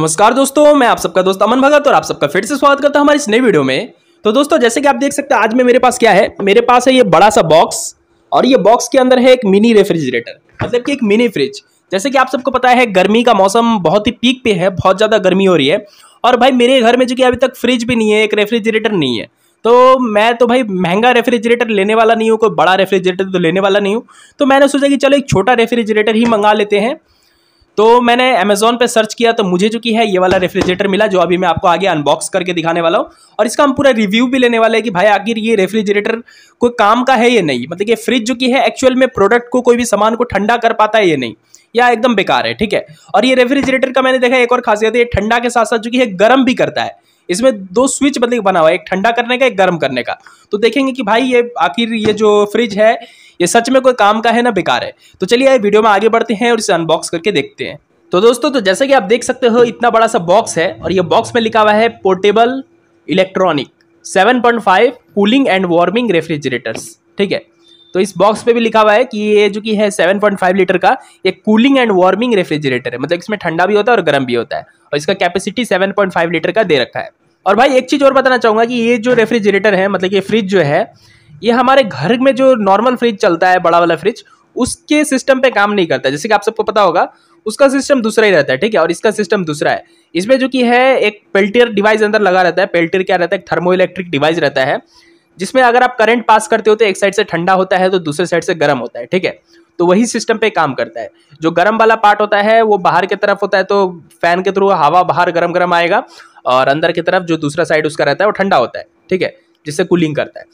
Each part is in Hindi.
नमस्कार दोस्तों मैं आप सबका दोस्त अमन भगत और आप सबका फिर से स्वागत करता हूं हमारे इस नए वीडियो में तो दोस्तों जैसे कि आप देख सकते हैं आज में मेरे पास क्या है मेरे पास है ये बड़ा सा बॉक्स और ये बॉक्स के अंदर है एक मिनी रेफ्रिजरेटर मतलब कि एक मिनी फ्रिज जैसे कि आप सबको पता है गर्मी का मौसम बहुत ही पीक पे है बहुत ज़्यादा गर्मी हो रही है और भाई मेरे घर में जो कि अभी तक फ्रिज भी नहीं है एक रेफ्रिजरेटर नहीं है तो मैं तो भाई महंगा रेफ्रिजरेटर लेने वाला नहीं हूँ कोई बड़ा रेफ्रिजरेटर तो लेने वाला नहीं हूँ तो मैंने सोचा कि चलो एक छोटा रेफ्रिजरेटर ही मंगा लेते हैं तो मैंने अमेजोन पे सर्च किया तो मुझे जो कि है ये वाला रेफ्रिजरेटर मिला जो अभी मैं आपको आगे अनबॉक्स करके दिखाने वाला हूँ और इसका हम पूरा रिव्यू भी लेने वाले हैं कि भाई आखिर ये रेफ्रिजरेटर कोई काम का है या नहीं मतलब ये फ्रिज जो कि है एक्चुअल में प्रोडक्ट को कोई भी सामान को ठंडा कर पाता है ये नहीं या एकदम बेकार है ठीक है और ये रेफ्रिजरेटर का मैंने देखा एक और खासियत है ये ठंडा के साथ साथ जो कि है गर्म भी करता है इसमें दो स्विच मतलब बना हुआ है एक ठंडा करने का एक गर्म करने का तो देखेंगे कि भाई ये आखिर ये जो फ्रिज है ये सच में कोई काम का है ना बेकार है तो चलिए ये वीडियो में आगे बढ़ते हैं और इसे अनबॉक्स करके देखते हैं तो दोस्तों तो जैसे कि आप देख सकते हो इतना बड़ा सा बॉक्स है और ये बॉक्स में लिखा हुआ है portable electronic 7.5 cooling and warming refrigerators ठीक है तो इस बॉक्स पे भी लिखा हुआ है कि ये जो कि है 7.5 लीटर का एक कूलिंग एंड वार्मिंग रेफ्रिजरेटर है मतलब इसमें ठंडा भी होता है और गर्म भी होता है और इसका कैपेसिटी फाइव लीटर का दे रखा है और भाई एक चीज़ और बताना चाहूँगा कि ये जो रेफ्रिजरेटर है मतलब ये फ्रिज जो है ये हमारे घर में जो नॉर्मल फ्रिज चलता है बड़ा वाला फ्रिज उसके सिस्टम पे काम नहीं करता है जैसे कि आप सबको पता होगा उसका सिस्टम दूसरा ही रहता है ठीक है और इसका सिस्टम दूसरा है इसमें जो कि है एक पेल्टियर डिवाइस अंदर लगा रहता है पेल्टियर क्या रहता है थर्मो इलेक्ट्रिक डिवाइस रहता है जिसमें अगर आप करंट पास करते हो तो एक साइड से ठंडा होता है तो दूसरे साइड से गर्म होता है ठीक है तो वही सिस्टम पे काम करता है जो गर्म वाला पार्ट होता है वो बाहर की तरफ होता है तो फैन के थ्रू हवा बाहर गर्म गर्म आएगा और अंदर की तरफ जो दूसरा साइड उसका रहता है वो ठंडा होता है ठीक है जिससे कूलिंग करता है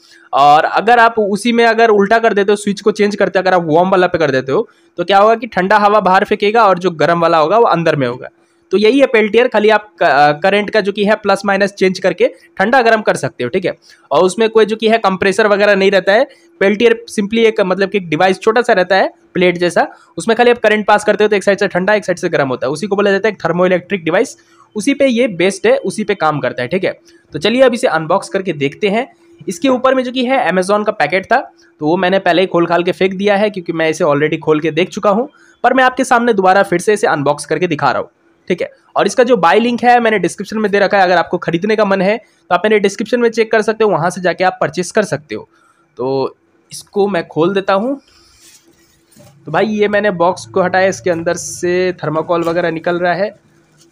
और अगर आप उसी में अगर उल्टा कर देते हो स्विच को चेंज करते हो अगर आप वार्म वाला पे कर देते हो तो क्या होगा कि ठंडा हवा बाहर फेंकेगा और जो गर्म वाला होगा वो अंदर में होगा तो यही है पेल्टियर खाली आप करंट का जो कि है प्लस माइनस चेंज करके ठंडा गर्म कर सकते हो ठीक है और उसमें कोई जो कि है कंप्रेसर वगैरह नहीं रहता है पेल्टियर सिंपली एक मतलब कि डिवाइस छोटा सा रहता है प्लेट जैसा उसमें खाली आप करंट पास करते हो तो एक साइड से ठंडा एक साइड से गर्म होता है उसी को बोला जाता है थर्मो इलेक्ट्रिक डिवाइस उसी पे ये बेस्ट है उसी पे काम करता है ठीक है तो चलिए अब इसे अनबॉक्स करके देखते हैं इसके ऊपर में जो कि है अमेजोन का पैकेट था तो वो मैंने पहले ही खोल खाल के फेंक दिया है क्योंकि मैं इसे ऑलरेडी खोल के देख चुका हूँ पर मैं आपके सामने दोबारा फिर से इसे अनबॉक्स करके दिखा रहा हूँ ठीक है और इसका जो बाय लिंक है मैंने डिस्क्रिप्शन में दे रखा है अगर आपको खरीदने का मन है तो आप मेरे डिस्क्रिप्शन में चेक कर सकते हो वहाँ से जाके आप परचेस कर सकते हो तो इसको मैं खोल देता हूँ तो भाई ये मैंने बॉक्स को हटाया इसके अंदर से थर्माकोल वगैरह निकल रहा है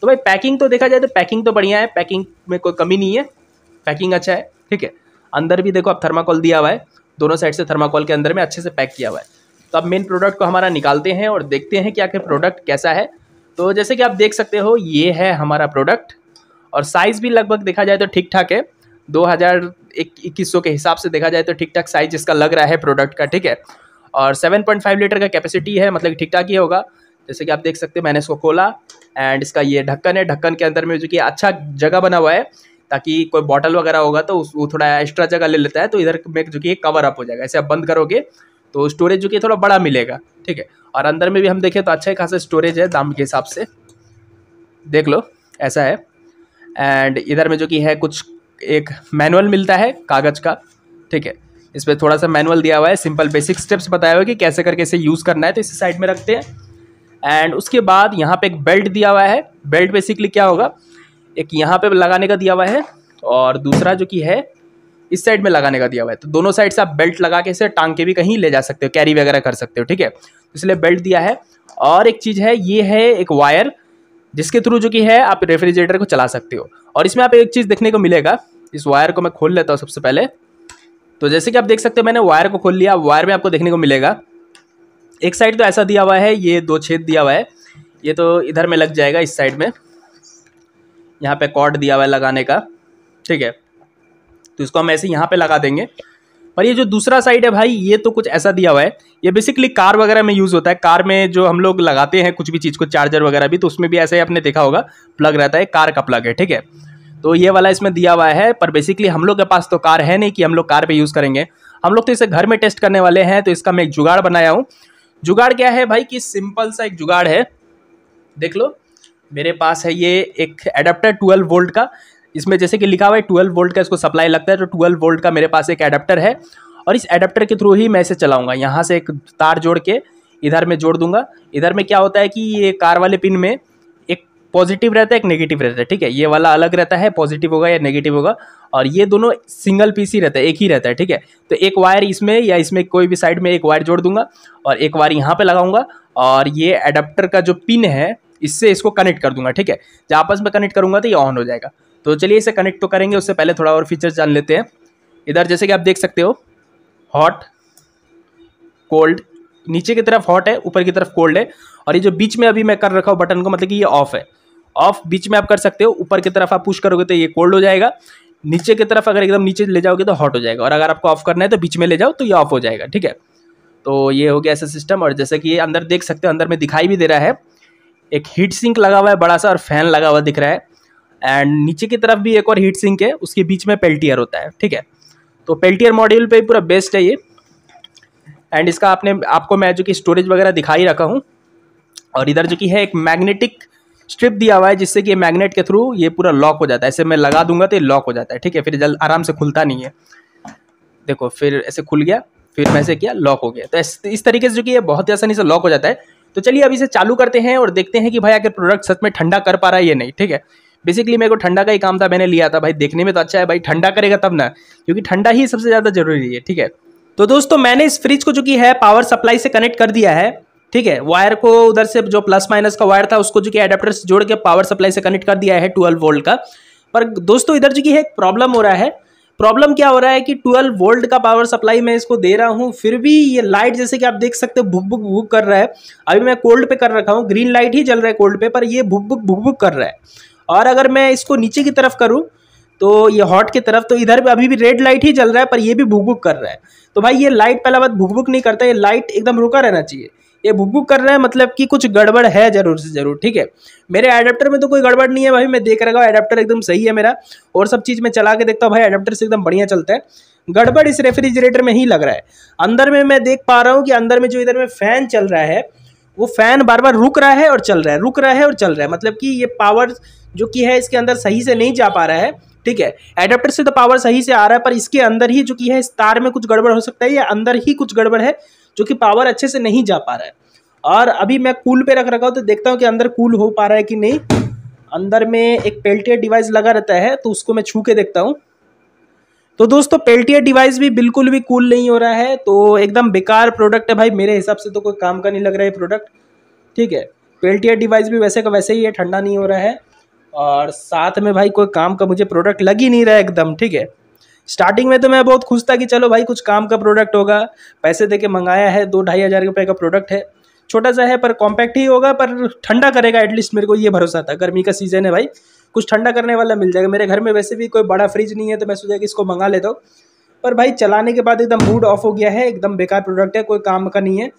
तो भाई पैकिंग तो देखा जाए तो पैकिंग तो बढ़िया है पैकिंग में कोई कमी नहीं है पैकिंग अच्छा है ठीक है अंदर भी देखो अब थर्माकोल दिया हुआ है दोनों साइड से थर्माकोल के अंदर में अच्छे से पैक किया हुआ है तो अब मेन प्रोडक्ट को हमारा निकालते हैं और देखते हैं कि आखिर प्रोडक्ट कैसा है तो जैसे कि आप देख सकते हो ये है हमारा प्रोडक्ट और साइज़ भी लगभग देखा जाए तो ठीक ठाक है दो हज़ार इक्कीस सौ के हिसाब से देखा जाए तो ठीक ठाक साइज़ इसका लग रहा है प्रोडक्ट का ठीक है और सेवन पॉइंट फाइव लीटर का कैपेसिटी है मतलब ठीक ठाक ही होगा जैसे कि आप देख सकते हैं मैंने इसको खोला एंड इसका ये ढक्कन है ढक्कन के अंदर में जो कि अच्छा जगह बना हुआ है ताकि कोई बॉटल वगैरह होगा तो उस वो थोड़ा एक्स्ट्रा जगह ले लेता है तो इधर में जो कि कवर अप हो जाएगा ऐसे आप बंद करोगे तो स्टोरेज जो कि थोड़ा बड़ा मिलेगा ठीक है और अंदर में भी हम देखें तो अच्छा ही खासा स्टोरेज है दाम के हिसाब से देख लो ऐसा है एंड इधर में जो कि है कुछ एक मैनुअल मिलता है कागज़ का ठीक है इस पर थोड़ा सा मैनुअल दिया हुआ है सिंपल बेसिक स्टेप्स बताया हुआ है कि कैसे करके इसे यूज़ करना है तो इसे साइड में रखते हैं एंड उसके बाद यहाँ पे एक बेल्ट दिया हुआ है बेल्ट बेसिकली क्या होगा एक यहाँ पे लगाने का दिया हुआ है और दूसरा जो कि है इस साइड में लगाने का दिया हुआ है तो दोनों साइड से आप बेल्ट लगा के इसे टांग के भी कहीं ले जा सकते हो कैरी वगैरह कर सकते हो ठीक है तो इसलिए बेल्ट दिया है और एक चीज़ है ये है एक वायर जिसके थ्रू जो कि है आप रेफ्रिजरेटर को चला सकते हो और इसमें आप एक चीज़ देखने को मिलेगा इस वायर को मैं खोल लेता हूँ सबसे पहले तो जैसे कि आप देख सकते हो मैंने वायर को खोल लिया वायर में आपको देखने को मिलेगा एक साइड तो ऐसा दिया हुआ है ये दो छेद दिया हुआ है ये तो इधर में लग जाएगा इस साइड में यहाँ पे कॉर्ड दिया हुआ है लगाने का ठीक है तो इसको हम ऐसे यहाँ पे लगा देंगे पर ये जो दूसरा साइड है भाई ये तो कुछ ऐसा दिया हुआ है ये बेसिकली कार वगैरह में यूज़ होता है कार में जो हम लोग लगाते हैं कुछ भी चीज़ को चार्जर वगैरह भी तो उसमें भी ऐसा ही आपने देखा होगा प्लग रहता है कार का प्लग है ठीक है तो ये वाला इसमें दिया हुआ है पर बेसिकली हम लोग के पास तो कार है नहीं कि हम लोग कार पर यूज़ करेंगे हम लोग तो इसे घर में टेस्ट करने वाले हैं तो इसका मैं एक जुगाड़ बनाया हूँ जुगाड़ क्या है भाई कि सिंपल सा एक जुगाड़ है देख लो मेरे पास है ये एक एडाप्टर ट्वेल्व वोल्ट का इसमें जैसे कि लिखा हुआ है ट्वेल्व वोल्ट का इसको सप्लाई लगता है तो ट्वेल्व वोल्ट का मेरे पास एक एडाप्टर है और इस एडाप्टर के थ्रू ही मैं इसे चलाऊंगा यहाँ से एक तार जोड़ के इधर में जोड़ दूंगा इधर में क्या होता है कि ये कार वाले पिन में पॉजिटिव रहता है एक नेगेटिव रहता है ठीक है ये वाला अलग रहता है पॉजिटिव होगा या नेगेटिव होगा और ये दोनों सिंगल पीस ही रहता है एक ही रहता है ठीक है तो एक वायर इसमें या इसमें कोई भी साइड में एक वायर जोड़ दूंगा और एक वायर यहाँ पर लगाऊंगा और ये अडेप्टर का जो पिन है इससे इसको कनेक्ट कर दूंगा ठीक है जब आपस में कनेक्ट करूंगा तो ये ऑन हो जाएगा तो चलिए इसे कनेक्ट तो करेंगे उससे पहले थोड़ा और फीचर्स जान लेते हैं इधर जैसे कि आप देख सकते हो हॉट कोल्ड नीचे की तरफ हॉट है ऊपर की तरफ कोल्ड है और ये जो बीच में अभी मैं कर रखा हूँ बटन को मतलब कि ये ऑफ है ऑफ बीच में आप कर सकते हो ऊपर की तरफ आप पुश करोगे तो ये कोल्ड हो जाएगा नीचे की तरफ अगर एकदम नीचे ले जाओगे तो हॉट हो जाएगा और अगर आपको ऑफ करना है तो बीच में ले जाओ तो ये ऑफ हो जाएगा ठीक है तो ये हो गया ऐसा सिस्टम और जैसे कि ये अंदर देख सकते हो अंदर में दिखाई भी दे रहा है एक हीट सिंक लगा हुआ है बड़ा सा और फैन लगा हुआ दिख रहा है एंड नीचे की तरफ भी एक और हीट सिंक है उसके बीच में पेल्टियर होता है ठीक है तो पेल्टियर मॉड्यूल पे पूरा बेस्ट है ये एंड इसका आपने आपको मैं जो कि स्टोरेज वगैरह दिखा ही रखा हूँ और इधर जो कि है एक मैग्नेटिक स्ट्रिप दिया हुआ है जिससे कि मैग्नेट के थ्रू ये पूरा लॉक हो जाता है ऐसे मैं लगा दूंगा तो ये लॉक हो जाता है ठीक है फिर जल्द आराम से खुलता नहीं है देखो फिर ऐसे खुल गया फिर मैं ऐसे किया लॉक हो गया तो इस, तरीके से जो कि ये बहुत ही आसानी से लॉक हो जाता है तो चलिए अभी इसे चालू करते हैं और देखते हैं कि भाई अगर प्रोडक्ट सच में ठंडा कर पा रहा है या नहीं ठीक है बेसिकली मेरे को ठंडा का ही काम था मैंने लिया था भाई देखने में तो अच्छा है भाई ठंडा करेगा तब ना क्योंकि ठंडा ही सबसे ज़्यादा जरूरी है ठीक है तो दोस्तों मैंने इस फ्रिज को जो कि है पावर सप्लाई से कनेक्ट कर दिया है ठीक है वायर को उधर से जो प्लस माइनस का वायर था उसको जो कि एडेप्टर से जोड़ के पावर सप्लाई से कनेक्ट कर दिया है ट्वेल्व वोल्ट का पर दोस्तों इधर जो कि एक प्रॉब्लम हो रहा है प्रॉब्लम क्या हो रहा है कि 12 वोल्ट का पावर सप्लाई मैं इसको दे रहा हूँ फिर भी ये लाइट जैसे कि आप देख सकते हो भुक भुक भुक कर रहा है अभी मैं कोल्ड पे कर रखा हूँ ग्रीन लाइट ही जल रहा है कोल्ड पे पर ये भुक भुक भुक भुक कर रहा है और अगर मैं इसको नीचे की तरफ करूँ तो ये हॉट की तरफ तो इधर भी अभी भी रेड लाइट ही जल रहा है पर ये भी भुक भुक कर रहा है तो भाई ये लाइट पहला बात भुक भुक नहीं करता ये लाइट एकदम रुका रहना चाहिए ये भुक भुक कर रहा है मतलब कि कुछ गड़बड़ है जरूर से जरूर ठीक है मेरे अडेप्टर में तो कोई गड़बड़ नहीं है भाई मैं देख रहा हूँ अडेप्टर एकदम सही है मेरा और सब चीज़ मैं चला के देखता हूँ भाई अडेप्टर से एकदम बढ़िया चलता है गड़बड़ इस रेफ्रिजरेटर में ही लग रहा है अंदर में मैं देख पा रहा हूँ कि अंदर में जो इधर में फ़ैन चल रहा है वो फ़ैन बार बार रुक रहा है और चल रहा है रुक रहा है और चल रहा है मतलब कि ये पावर जो कि है इसके अंदर सही से नहीं जा पा रहा है ठीक है एडाप्टर से तो पावर सही से आ रहा है पर इसके अंदर ही जो कि है इस तार में कुछ गड़बड़ हो सकता है या अंदर ही कुछ गड़बड़ है जो कि पावर अच्छे से नहीं जा पा रहा है और अभी मैं कूल पे रख रखा हूँ तो देखता हूँ कि अंदर कूल हो पा रहा है कि नहीं अंदर में एक पेल्टियर डिवाइस लगा रहता है तो उसको मैं छू के देखता हूँ तो दोस्तों पेल्टियर डिवाइस भी बिल्कुल भी कूल नहीं हो रहा है तो एकदम बेकार प्रोडक्ट है भाई मेरे हिसाब से तो कोई काम का नहीं लग रहा है प्रोडक्ट ठीक है पेल्टियर डिवाइस भी वैसे का वैसे ही है ठंडा नहीं हो रहा है और साथ में भाई कोई काम का मुझे प्रोडक्ट लग ही नहीं रहा है एकदम ठीक है स्टार्टिंग में तो मैं बहुत खुश था कि चलो भाई कुछ काम का प्रोडक्ट होगा पैसे दे के मंगाया है दो ढाई हज़ार रुपये का प्रोडक्ट है छोटा सा है पर कॉम्पैक्ट ही होगा पर ठंडा करेगा एटलीस्ट मेरे को ये भरोसा था गर्मी का सीज़न है भाई कुछ ठंडा करने वाला मिल जाएगा मेरे घर में वैसे भी कोई बड़ा फ्रिज नहीं है तो मैं सोचा कि इसको मंगा लेता हूँ पर भाई चलाने के बाद एकदम मूड ऑफ हो गया है एकदम बेकार प्रोडक्ट है कोई काम का नहीं है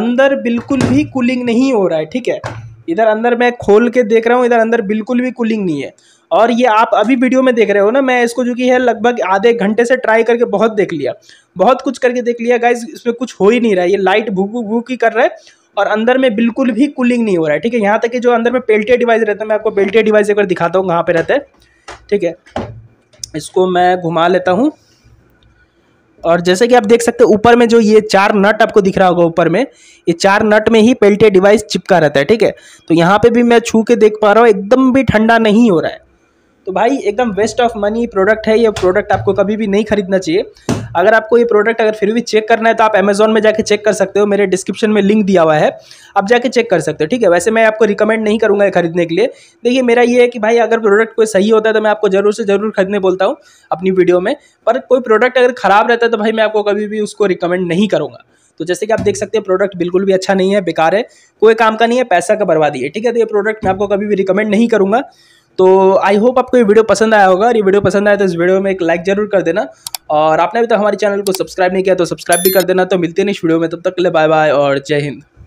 अंदर बिल्कुल भी कूलिंग नहीं हो रहा है ठीक है इधर अंदर मैं खोल के देख रहा हूँ इधर अंदर बिल्कुल भी कूलिंग नहीं है और ये आप अभी वीडियो में देख रहे हो ना मैं इसको जो कि है लगभग आधे घंटे से ट्राई करके बहुत देख लिया बहुत कुछ करके देख लिया गाइज इसमें कुछ हो ही नहीं रहा है ये लाइट भूकू की कर रहा है और अंदर में बिल्कुल भी कूलिंग नहीं हो रहा है ठीक है यहाँ तक कि जो अंदर में पेल्टे डिवाइस रहता है मैं आपको पेल्टे डिवाइस अगर दिखाता हूँ कहाँ पर रहता है ठीक है इसको मैं घुमा लेता हूँ और जैसे कि आप देख सकते हैं ऊपर में जो ये चार नट आपको दिख रहा होगा ऊपर में ये चार नट में ही पेल्टे डिवाइस चिपका रहता है ठीक है तो यहाँ पे भी मैं छू के देख पा रहा हूँ एकदम भी ठंडा नहीं हो रहा है तो भाई एकदम वेस्ट ऑफ मनी प्रोडक्ट है ये प्रोडक्ट आपको कभी भी नहीं खरीदना चाहिए अगर आपको ये प्रोडक्ट अगर फिर भी चेक करना है तो आप अमेजोन में जाके चेक कर सकते हो मेरे डिस्क्रिप्शन में लिंक दिया हुआ है आप जाके चेक कर सकते हो ठीक है वैसे मैं आपको रिकमेंड नहीं करूँगा ये खरीदने के लिए देखिए मेरा ये है कि भाई अगर प्रोडक्ट कोई सही होता है तो मैं आपको ज़रूर से ज़रूर खरीदने बोलता हूँ अपनी वीडियो में पर कोई प्रोडक्ट अगर ख़राब रहता है तो भाई मैं आपको कभी भी उसको रिकमेंड नहीं करूँगा तो जैसे कि आप देख सकते हैं प्रोडक्ट बिल्कुल भी अच्छा नहीं है बेकार है कोई काम का नहीं है पैसा का बर्बादी है ठीक है तो ये प्रोडक्ट मैं आपको कभी भी रिकमेंड नहीं करूँगा तो आई होप आपको ये वीडियो पसंद आया होगा और ये वीडियो पसंद आया तो इस वीडियो में एक लाइक जरूर कर देना और आपने अभी तक तो हमारे चैनल को सब्सक्राइब नहीं किया तो सब्सक्राइब भी कर देना तो मिलते हैं इस वीडियो में तब तक के लिए बाय बाय और जय हिंद